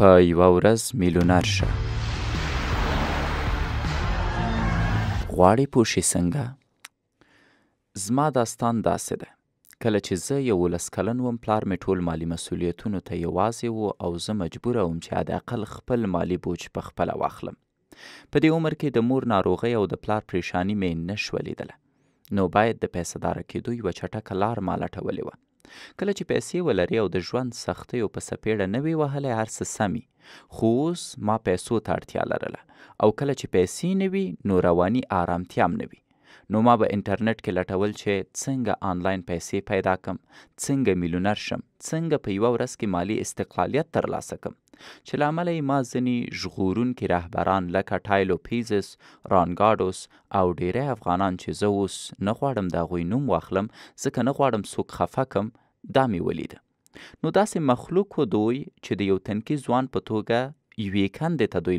په یوه ورځ میلیونر شه غواړې پوه شې څنګه زما داستان داسې ده کله چې زه یولس کلن وم پلار مې ټول مالی مسولیتونو ته یوازې و او زه مجبوره وم چې حداقل خپل مالی بوج په خپله واخلم په دې عمر کې د مور ناروغۍ او د پلار پریشانی مې نه شوه لیدله نو باید د پیسهداره کېدو یوه چټکه لار ما لټولې وه کله چې پیسې ولرې او د ژوند سختیو په سپېړه نه وي وهلی هر څه سمي خو اوس ما پیسو ته اړتیا لرله او کله چې پیسې نه وي نو رواني آرامتیا هم نه وي نو ما به انټرنیټ کې لټول چې څنګه آنلاین پیسې پیدا کم څنګه میلیونر شم څنګه په یوه ورځ کې مالی استقلالیت ترلاسه کم چې له امله یې ما ځینې ژغورونکي رهبران لکه ټایلو پیزس رانګاډوس او ډیری افغانان چې زه اوس نه غواړم د هغوی نوم واخلم ځکه نه غواړم څوک خفه کم دا مې ولیده نو داسې مخلوقو دوی چې د یو تنکي ځوان په توګه یوې کندې ته دوی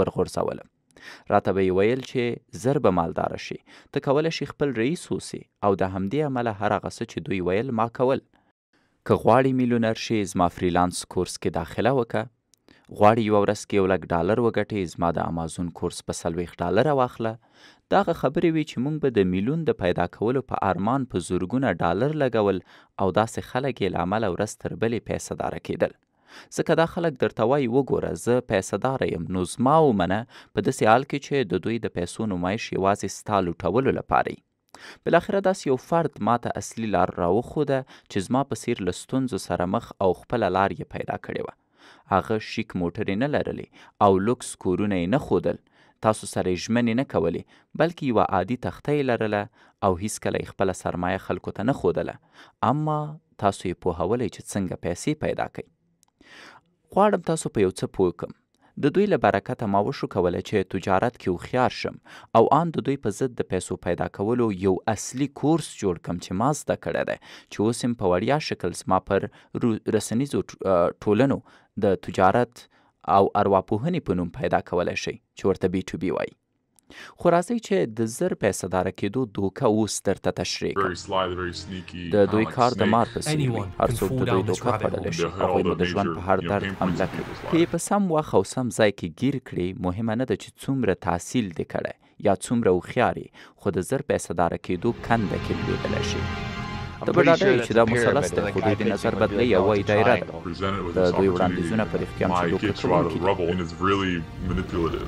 ورغورځولم راته به یې ویل چې زر به مالداره شي ته کولی شي خپل رئیس اوسې او د همدې امله هر هغه څه چې دوی ویل ما کول که غواړې میلیونر شې زما فریلانس کورس کې داخله وکه غواړي یو ورځ کې یو لک ډالر وګټي زما د امازون کورس په سلويخ ډالر واخله دا خبرې وی چې مونږ به د میلیون د پیدا کولو په ارمان په زورګونه ډالر لګول او داسې خلک یې لامل ورځ تر بلې پیسې دار کېدل ځکه دا خلک درته وایي وګوره زه پیسهدار یم نو زما ومنه په داسې حال کې چې د دوی د پیسو نمایش یوازې ستا لوټولو لپاره بلاخره داسې یو فرد ماته اصلي لار راوښوده چې زما په څیر له ستونزو سره مخ او خپله لار یې پیدا کړې وه هغه شیک موټرې نه لرلې او لوکس کورونه یې نه ښودل تاسو سره یې ژمنې نه کولې بلکې یوه عادي تخته یې لرله او هیڅکله یې خپله سرمایه خلکو ته نه ښودله اما تاسو یې پوهولی چې څنګه پیسې پیدا کړئ غواړم تاسو په یو څه پوه کړم د دوی له برکته ما وشو کولی چې تجارت کې هوښیار شم او آن د دوی په ضد د پیسو پیدا کولو یو اصلي کورس جوړ کم چې ما زده کړی دی چې اوس هم په وړیا شکل زما پر رسنیزو ټولنو د تجارت او ارواپوهنې په نوم پیدا کولی شئ چې ورته بي ټو بي وایي خو راځئ چې د زر پیسې دار کېدو دوکه اوس درته تشریح کړم د دوی کار د مار په څیر هر څوک د دوی دوکه پدلی شي هغوی نو د ژوند په هر درد حمله کوي که یې په سم وخت او سم ځای کې ګیر کړي مهمه نه ده چې څومره تحصیل دې کړی یا څومره هوښیاري خو د زر پیسې دار کېدو کنده کې لوېدلی شي د بډاډۍ چې دا مثلث دی خو دوی د نظر بدلې یو وای دایره ده د دوی وړاندیزونه په رښتیا هم چې دوی کوي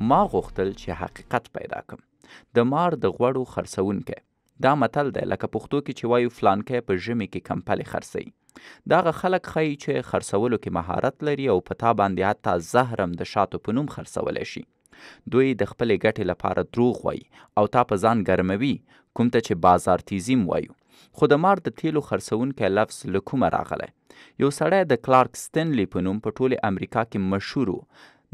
ما غوښتل چې حقیقت پیدا کم د مار د غوړو خرڅونکی دا متل دی لکه پښتو کې چې وایو فلانکی په ژمي کې کمپلې خرڅوي دغه خلک ښایي چې خرڅولو کې مهارت لري او په تا باندې حتی زهرم د شاتو په نوم خرڅولی شي دوی د خپلې ګټې لپاره دروغ وایي او تا په ځان ګرموي کوم ته چې بازار تیزیم وایو خو د مار د تیلو خرڅونکی لفظ له کومه راغلی یو سړی د کلارک ستنلی په نوم په ټولې امریکا کې مشهور و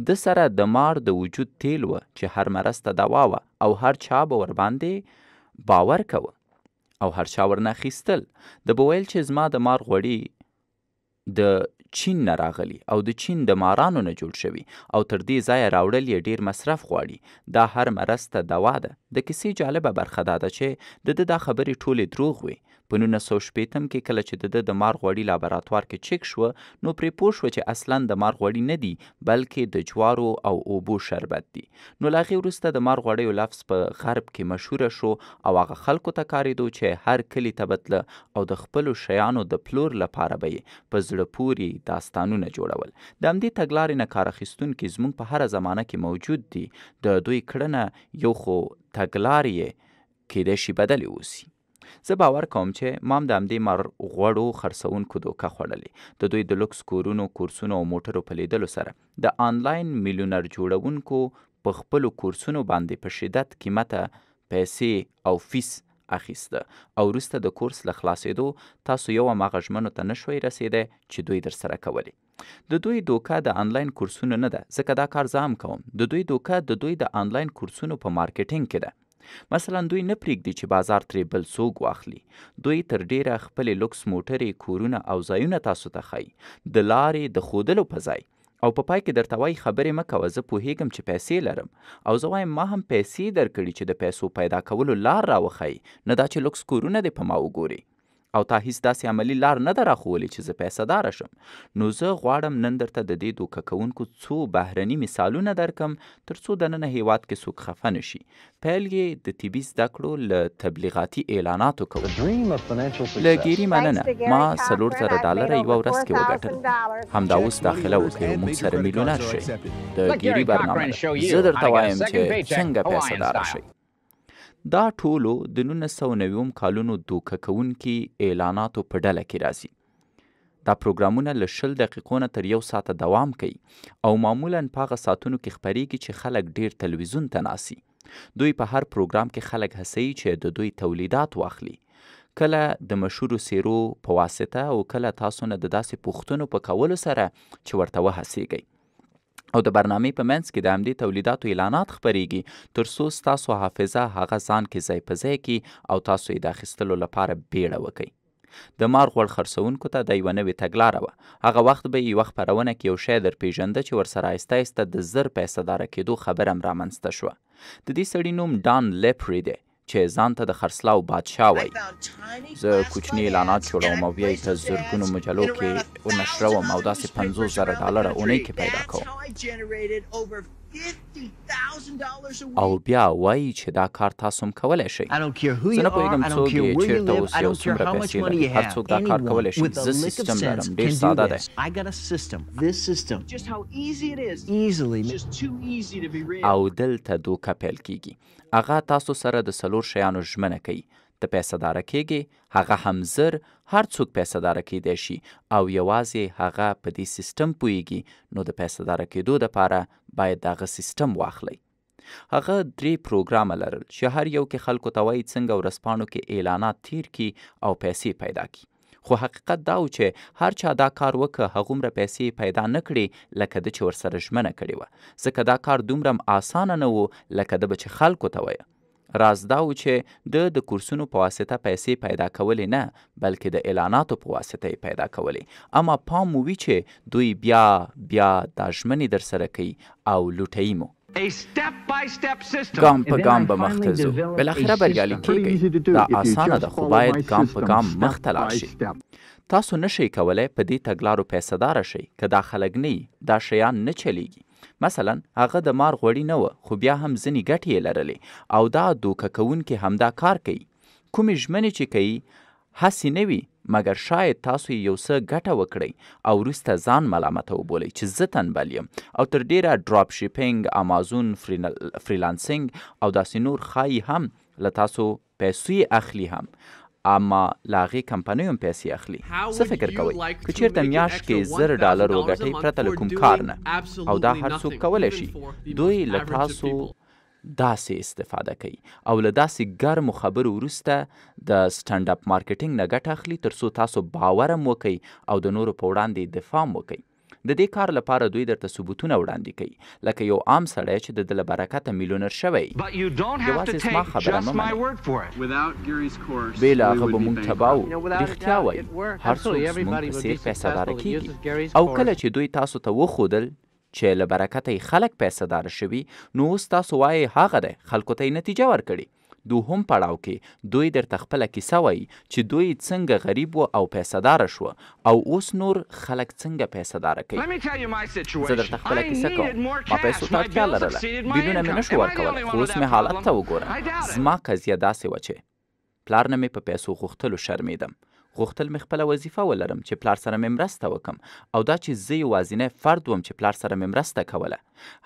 د سره د مار د وجود تیل و چې هر مرض ته دوا وه او هر چا به ورباندې باور کوه او هر چا ورنه اخیستل د به ویل چې زما د مار غوړي د چین نه راغلی او د چین د مارانو نه جوړ شوی او تر دې ځایه راوړل یې ډیر مصرف غواړي دا هر مرض ته دوا ده د کیسې جالبه برخه دا ده چې د ده دا خبرې ټولې دروغ وي په 1918 کې کله چې د د مار غوړی لابراتوار کې چک شو نو پرې پوه شو چې اصلا د مار غوړی نه دی بلکې د جوارو او اوبو شربت دی نو لاغي وروسته د مار غوړی لفظ په غرب کې مشهور شو او هغه خلکو ته کاریدو چې هر کلی تبتله او د خپل شیانو د پلور لپاره به په زړه پوري داستانونه جوړول د همدې تګلارې نه کار اخیستون کې زموږ په هر زمانه کې موجود دي د دوی کړنه یو خو تګلارې کې د شی بدلې اوسي زه باور کوم چې ما هم د همدې مار غوړو خرڅوونکو دوکه خوړلې د دوی د لوکس کورونو کورسونو او موټرو په لیدلو سره د آنلاین میلیونر جوړونکو په خپلو کورسونو باندې په شدت قیمته پیسې او فیس اخیسته او وروسته د کورس له خلاصېدو تاسو یو ماغه ژمنو ته نشوي رسیدای چې دوی در سره کولی د دوی دوکا د آنلاین کورسونو نه ده ځکه دا کار زام کوم د دوی دوکا د دوی د آنلاین کورسونو په مارکیټینګ کې ده مثلا دوی نه پرېږدي چې بازار ترې بل څوک واخلي دوی تر ډیره خپلې لوکس موټرې کورونه او ځایونه تاسو ته ښایي د لارې د ښودلو په ځای او په پا پای کې درته وایي خبرې مه کوه زه پوهیږم چې پیسې لرم او زه وایم ما هم پیسې درکړي چې د پیسو پیدا کولو لار راوښایي نه دا چې لوکس کورونه دې په ما وګوري او تا هیڅ داسې عملی لار نه ده راښوولې چې زه پیسهداره شم نو زه غواړم نن درته د دې دوکه کوونکو څو بهرني مثالونه درکم تر څو دننه هیواد کې څوک خفه نه شي پیل یې د طبي زده کړو له تبلیغاتي اعلاناتو کوم له ګیري مننه ما څلور زره ډالره یوه ورځ کې وګټل همدا اوس داخله وکړئ موږ سره میلیونر شئ د ګیري برنامه زه درته وایم چې څنګه پیسهداره شئ دا ټولو د 1990 کالونو دوکه کوونکي اعلاناتو په ډله کې راځي دا پروګرامونه له شل دقیقو نه تر یو ساعته دوام کوي او معمولا په هغه ساعتونو کې خبرېږي چې خلک ډیر تلویزیون ته ناسي دوی په هر پروګرام کې خلک هڅوي چې د دوی تولیدات واخلي کله د مشهورو سیرو په واسطه او کله تاسو نه د داسې پوښتنو په کولو سره چې ورته وهڅېږئ او د برنامې په منځ کې د همدې تولیداتو اعلانات خپریږي تر څو ستاسو حافظه هغه ځان کې ځای په ځای کې او تاسو یې د اخیستلو لپاره بیړه وکړئ د مار غوړ خرڅوونکو ته دا یوه نوې تګلاره وه هغه وخت به یوه خپرونه کې یو شی در پیژنده چې ورسره ایسته ایسته د زر پیسهداره کېدو خبره هم رامنځته شوه د دې سړي نوم ډان لیپری دی چې ځان ته د خرڅلاو بادشاه وایي زه کوچني اعلانات جوړوم او بیا یې په زرګونو مجلو کې ونشروم او داسې پنځوس زره ډالره اونۍ کې پیدا کوم او بیا وایي چې دا کار تاسو هم کولی شئ زه نه پوهېږم څوک یې چېرته اوسي او څومره پیسې لري هر څوک دا کار کولی شي زه سیستم لرم ډېر ساده دی او دلته دوکه پیل کیږي هغه تاسو سره د څلور شیانو ژمنه کوي د پیسدار کېږي هغه همزر هر څوک پیسدار کېدی شي او یوازې هغه په دې سیستم پويږي نو د پیسدار کېدو لپاره باید دغه سیستم واخلي هغه درې پروګرام لرل چې هر یو کې خلکو ته وایي څنګه ورسپانو کې اعلانات تیر کی او پیسې پیدا کی خو حقیقت دا و چې هر چا دا کار وکړه هغومره پیسې پیدا نه کړي لکه د چې ورسره ژمنه کړې وه ځکه دا کار دومره اسانه نه و لکه د به چې خلکو ته وایه راز دا و چې د د کورسونو په واسطه پیسې پیدا کولې نه بلکې د اعلاناتو په واسطه یې پیدا کولې اما پام وی چې دوی بیا بیا د ژمنې در سره کوي او لوټي مو ګام په ګام به مخته ځو بالاخره بریالي کیږئ دا اسانه ده خو باید ګام په ګام مخته لاړ شي تاسو نشئ کولی په دې تګلارو پیسهداره شئ که دا خلک نه دا شیان نه چلیږي مثلا هغه د مار غوړي نه و خو بیا هم ځینې ګټې یې لرلې او دا دوکه کوونکي همدا کار کوي کومې ژمنې چې کوي هسې نه وي مګر شاید تاسو یو څه ګټه وکړئ او وروسته ځان ملامته وبولئ چې زه تنبل یم او تر ډیره ډراپ شپینګ امازون فریلانسینګ او داسې نور ښایي هم له تاسو پیسې اخلي هم اما لاغې کمپنۍ هم پیسې اخلي څه فکر کوئ که چیرته میاشت کې زر ډالر وګټئ پرته له کوم کار نه او دا هر څوک کولی شي دوی له تاسو داسې استفاده کوي او له داسې ګرمو خبرو وروسته د سټند اپ مارکیټینګ نه ګټه اخلي ترڅو تاسو باور هم وکړئ او د نورو په وړاندې دفاع هم وکړئ د دې کار لپاره دوی درته ثبوتونه وړاندې کوي لکه یو عام سړی چې د دله برکته میلیونر شوی یوازې زما خبره مه منئ بې له هغه به موږ تباه وو رښتیا وایي هر څوک زموږ په څېر پیسهداره کیږي او کله چې دوی تاسو ته وښودل چې له برکته خلک پیسهداره شوي نو اوس تاسو وایي هغه دی خلکو ته یې نتیجه ورکړي دوهم پړاو کې دوی درته خپله کیسه وایي چې دوی څنګه غریب و او پیسهداره شوه او اوس نور خلک څنګه پیسهداره کوي زه درته خپله کیسه کوم ما پیسو ته اړتیا لرله بیلونه مې نه شو ورکولی خو اوس مې حالت ته وګوره زما قضیه داسې وه چې پلار نه مې په پیسو غوښتلو شرمېدم غوښتل مې خپله وظیفه ولرم چې پلار سره مې مرسته وکم او دا چې زه یوازینی فرد وم چې پلار سره مې مرسته کوله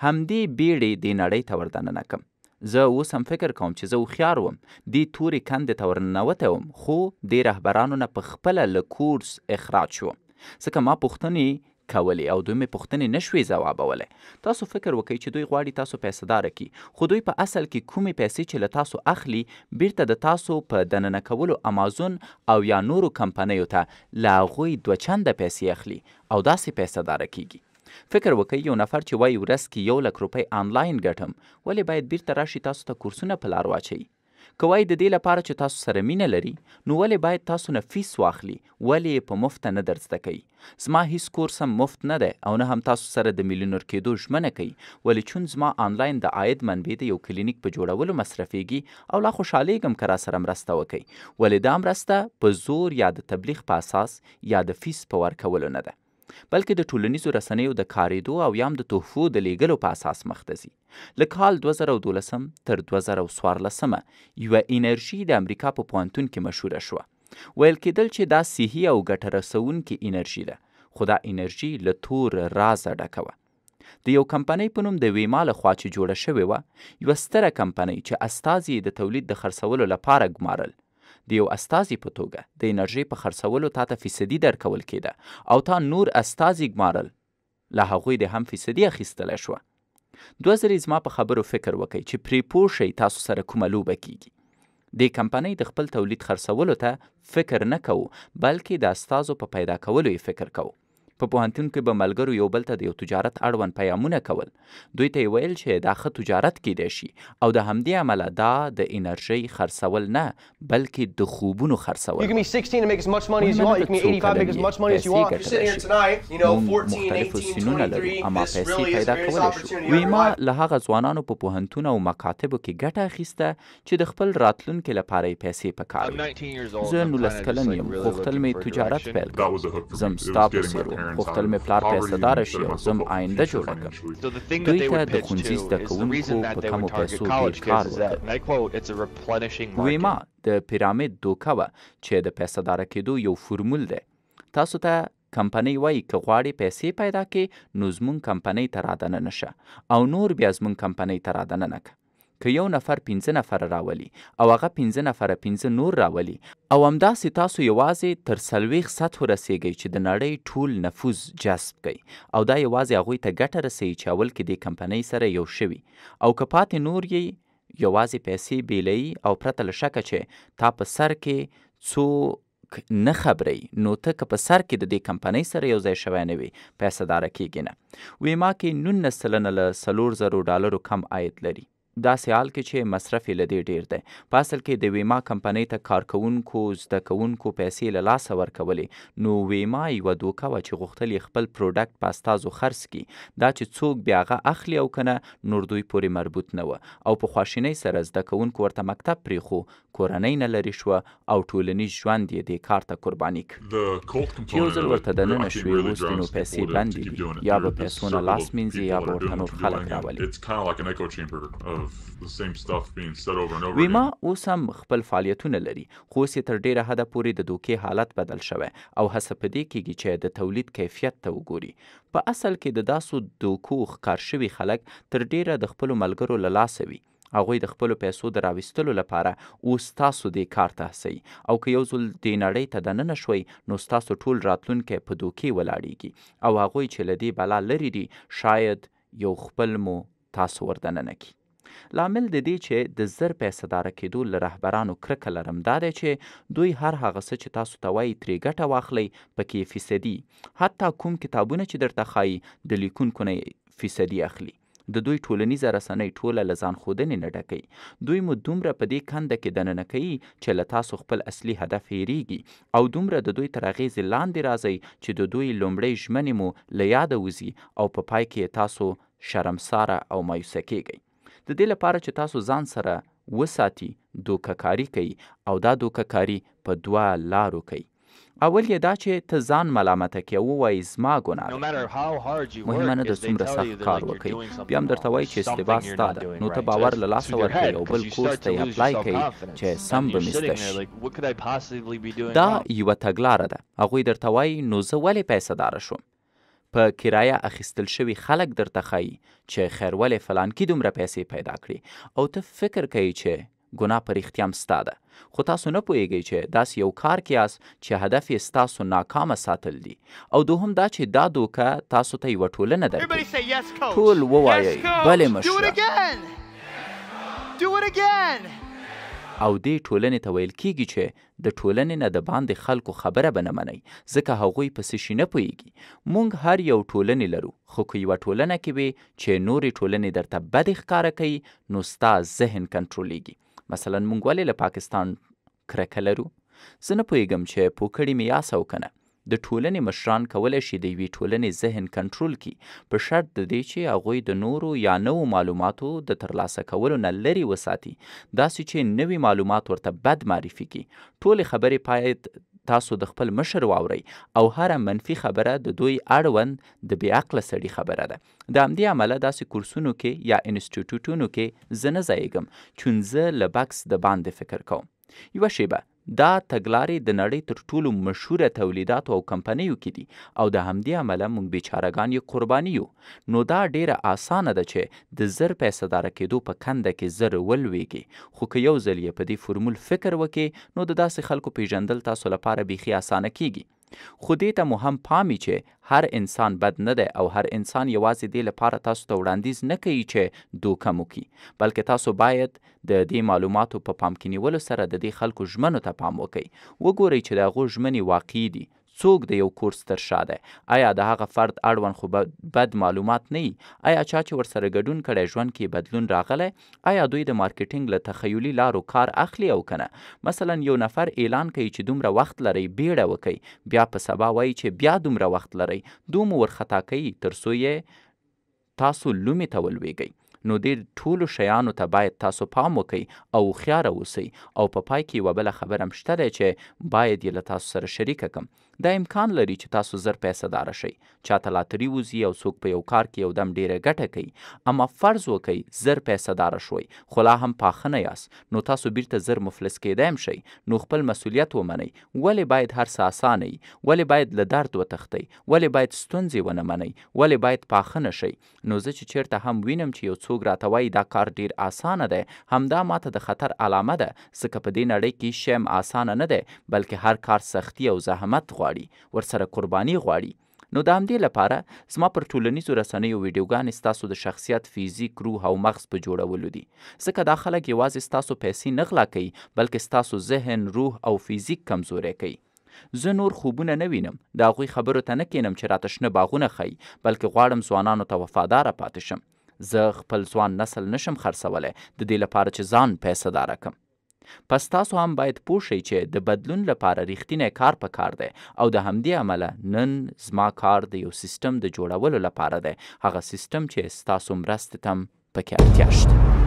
همدې بیړې دې نړۍ ته وردننه کم زه اوس هم فکر کوم چې زه هوښیار وم دې تورې کندې ته ورننوتی وم خو دې رهبرانو نه پخپله له کورس اخراج شوم ځکه ما پوښتنې کولې او دوی مې پوښتنې نشوې ځوابولی تاسو فکر وکړئ چې دوی غواړي تاسو پیسهداره کړي خو دوی په اصل کې کومې پیسې چې له تاسو اخلي بیرته د تاسو په دننه کولو امازون او یا نورو کمپنیو ته له هغوی دوه چنده پیسې اخلي او داسې پیسهداره کیږي فکر وکړئ یو نفر چې وایي ورځ کې یو لک روپۍ آنلاین ګټم ولې باید بیرته راشي تاسو ته کورسونه په لار واچوي که وایي د دې لپاره چې تاسو سره مینه لري نو ولې باید تاسو نه فیس واخلي ولې یې په مفته نه در زده کوي زما هیڅ کورس هم مفت نه دی او نه هم تاسو سره د میلیونر کېدو ژمنه کوي ولې چون زما آنلاین د عاید منبع د یو کلینیک په جوړولو مصرفیږي او لا خوشحالیږم که راسره مرسته وکړي ولې دا مرسته په زور یا د تبلیغ په اساس یا د فیس په ورکولو نه ده بلکې د ټولنیزو رسنیو د کارېدو او یام د تحفو د لیږلو په اساس مخته ځي له کال 2012 تر 2014 یوه انرژي د امریکا په پوهنتون کې مشهوره شوه ویل کېدل چې دا صحي او ګټه رسوونکې انرژي ده خو دا انرژي له تور رازه ډکه وه د یو کمپنۍ په نوم د ویما له خوا چې جوړه شوې وه یوه ستره کمپنۍ چې استازي د تولید د خرڅولو لپاره ګمارل د یو استازي په توګه د انرژۍ په خرڅولو تا ته فیصدي درکول کېده او تا نور استازي ګمارل له هغوی د هم فیصدي اخیستلی شوه دوه ځلې زما په خبرو فکر وکئ چې پرې پوه شئ تاسو سره کومه لوبه کیږي د کمپنۍ د خپل تولید خرڅولو ته فکر نه کوو بلکې د استازو په پیدا کولو یې فکر کوو په پوهنتون کې به ملګرو یو بل ته د یو تجارت اړوند پیامونه کول دوی ته ویل چې دا ښه تجارت کېدای شي او د همدې عمله دا د انرژي خرڅول نه بلکې د خوبونو خرڅول مختلف سینونه لرو اما پیسې پیدا کولی شو وی ما له هغه ځوانانو په پوهنتون او مکاتبو کې ګټه اخیسته چې د خپل راتلونکي لپاره یې پیسې پکار زه نولس کلن یم خو غوښتل مې تجارت پیل کړم زه هم ستا په څېر غوښتل مې پلار ته استداره شي او زم آینده جوړه کړم دوی ته د ښوونځي زده کوونکو په کمو پیسو ډېر کار وکړ وی ما د پیرامید دوکه وه چې د پیسهداره کېدو یو فرمول دی تاسو ته تا کمپنۍ وایي که غواړې پیسې پیدا کړې نو زموږ کمپنۍ ته رادننه شه او نور بیا زموږ کمپنۍ ته رادننه که که یو نفر 15 نفر راولي او هغه 15 نفر 15 نور راولي او همداسې تاسو یوازې تر سلويخ سطح رسیږئ چې د نړۍ ټول نفوذ جذب کړي او دا یوازې هغه ته ګټه رسي چې اول کې د کمپنۍ سره یو شوي او که پاتې نور یې یوازې پیسې بیلې او پرته لشک چې تا په سر کې څو نه خبري نو ته که په سر کې د دې کمپنۍ سره یو ځای شوی نه وي پیسې دار کېږي نه ویما کې 19 سلنه له سلور زرو ډالرو کم عاید لري داسې حال کې چې مصرف یې له دې ډیر دی په اصل کې د ویما کمپنۍ ته کارکوونکو زده کوونکو پیسې له لاسه ورکولې نو ویما یوه دوکه وه چې غوښتل یې خپل پروډکټ په استازو خرڅ کړي دا چې څوک بیا هغه اخلي او کنه نور دوی پورې مربوط نه وه او په خواشینۍ سره زده کوونکو ورته مکتب پرېښو کورنۍ نه لرې شوه او ټولنیز ژوند یې دې کار ته قرباني کړ یو ځل ورته دننه شوې اوس نو پیسې بندې وي یا به پیسو نه لاس مینځي یا به ورته نور خلک راولي ویما اوس هم خپل فعالیتونه لري خو سي تر ډیره حد پورې د دوکې حالت بدل شوی او هڅه پدې کیږي چې د تولید کیفیت ته وګوري په اصل کې د داسو دوکو ښکار شوی خلک تر ډیره د خپل ملګرو له لاسه وي هغوی د خپلو پیسو د راویستلو لپاره اوس تاسو دې کار ته هڅوي او که یو ځل دې نړۍ ته دننه شوي نو ستاسو ټول راتلونکی په دوکې ولاړیږي او هغوی چې له دې بلا لرې دي شاید یو خپل مو تاسو وردننه کړي لامل د دې چې د زر پیسې دار کېدو ل رهبرانو کرکه لرم دا دی چې دوی هر هغه څه چې تاسو ته وایي ترې ګټه واخلي پکې فیصدي حتی کوم کتابونه چې درته خایي د لیکونکو نه فیصدي اخلي د دوی ټولنیزه رسنۍ ټوله له ځان خودنې نه ډکوي دوی مو دومره په دې کنده کې دننه کوي چې له تاسو خپل اصلي هدف هیریږي او دومره د دوی تر اغېزې لاندې راځئ چې د دوی لومړۍ ژمنې مو له یاده وځي او په پا پای کې تاسو شرمساره او مایوسه کیږئ د دې لپاره چې تاسو ځان سره وساتي دوکه کاری کوي او دا دوکه کاری په دوه لارو کوي اول یې دا چې ته ځان ملامت کې ووایي زما ګناه ده مهمه نه ده څومره سخت کار وکړي بیا هم درته وایي چې استبا ستا ده نو ته باور له لاسه ورکوي او بل کورس ته یې اپلای کوي چې سم به مې دا یوه تګلاره ده هغوی درته وایي نو زه ولې پیسهداره شوم په کرایه اخیستل شوي خلک درته ښایي چې خیرول فلان کې دومره پیسې پیدا کړي او ته فکر کوي چې ګناه په رښتیا هم ستا ده خو تاسو نه پوهیږئ چې داسې یو کار کې یاست چې هدف یې ستاسو ناکامه ساتل دي او دوهم دا چې دا دوکه تاسو ته یوه ټولنه درکړي ټول ووایئ بلې مشره او دې ټولنې ته ویل کیږي چې د ټولنې نه د باندې خلکو خبره به نه منئ ځکه هغوی پسې شي نه پوهیږي موږ هر یو ټولنې لرو خو که یوه ټولنه کې وي چې نورې ټولنې درته بدې ښکاره کوي نو ستا ذهن کنټرولېږي مثلا موږ ولې له پاکستان کرکه لرو زه نه پوهیږم چې پوکړې مې یاسه او که نه د ټولنې مشران کولای شي د یوې ټولنې ذهن کنټرول کړي په شرط د دې چې هغوی د نورو یا نوو معلوماتو د ترلاسه کولو نه لرې وساتي داسې چې نوي معلومات ورته بد معرفي کړي ټولې خبرې باید تاسو د خپل مشر واورئ او هر منفي خبره د دوی اړوند د بې عقله سړي خبره ده د همدې عمله داسې کورسونو کې یا انسټیټیوټونو کې زه نه ځایږم چون زه له بکس د باندې فکر کوم یوه شیبه دا تګلارې د نړۍ تر ټولو مشهوره تولیداتو او کمپنیو کې دي او د همدې عمله موږ بیچارهګان یې قرباني یو نو دا ډیره اسانه ده چې د زر پیسهداره کېدو په کنده کې زر ولویږي خو که یو ځل یې په دې فرمول فکر وکړي نو د داسې خلکو پیژندل تاسو لپاره بیخي اسانه کیږي خو دې ته مو هم پامې چې هر انسان بد نه دی او هر انسان یوازې دې لپاره تاسو ته وړاندیز نه کوي چې دوکه مو کړي بلکې تاسو باید د دې معلوماتو په پا پام کې نیولو سره د دې خلکو ژمنو ته پام وکړئ وګورئ چې د هغو ژمنې واقعي دي څوک د یو کورس تر شا دی آیا د هغه فرد اړوند خو بد معلومات نه وي آیا چا چې ورسره ګډون کړی ژوند کې بدلون راغلی آیا دوی د مارکیټینګ له تخیلي لارو کار اخلي او کنه مثلا یو نفر اعلان کوي چې دومره وخت لري بیړه وکړي بیا په سبا وایي چې بیا دومره وخت لري دومره ورخطا کوي تر څو یې تاسو لومې ته ولویږئ نو دې ټولو شیانو ته باید تاسو پام وکړئ او هوښیاره اوسئ او په پا پای کې یوه بله خبره هم شته دی چې باید یې له تاسو سره شریکه کړم دا امکان لري چې تاسو زر پیسې دار شئ چاته لاتري وزي او څوک په یو کار کې یو دم ډیره ګټه کوي اما فرض وکړئ زر پیسې دار شوي خو لا هم پاخنه یاست نو تاسو بیرته زر مفلس کیدایم شئ نو خپل مسولیت ومنئ ولې باید هر څه اسانه وي ولې باید له درد وتښتئ ولې باید ستونزې ونه منئ ولې باید پاخنه شئ نو زه چې چیرته هم وینم چې یو څوک راته وایي دا کار ډیر اسانه دی همدا ماته د خطر علامه ده ځکه په دې نړۍ کې شیم اسانه نه دی بلکې هر کار سختی او زحمت غواړي غواړي ورسره قرباني غواړي نو د همدې لپاره زما پر ټولنیزو رسنیو ویډیوګانې ستاسو د شخصیت فزیک روح او مغز په جوړولو دي ځکه دا خلک یوازې ستاسو پیسې نه غلا کوي بلکې ستاسو ذهن روح او فزیک کمزوری کوي زه نور خوبونه نه وینم د هغوی خبرو ته نه کینم چې راته شنه باغونه ښیي بلکې غواړم ځوانانو ته وفاداره پاتې شم زه خپل ځوان نسل نشم خرڅولی د دې لپاره چې ځان پیسهداره کړم پس تاسو هم باید پوه شئ چې د بدلون لپاره ریښتینی کار پکار دی او د همدې عمله نن زما کار د یو سیستم د جوړولو لپاره دی هغه سیستم چې ستاسو مرستې تم پکې اړتیا شته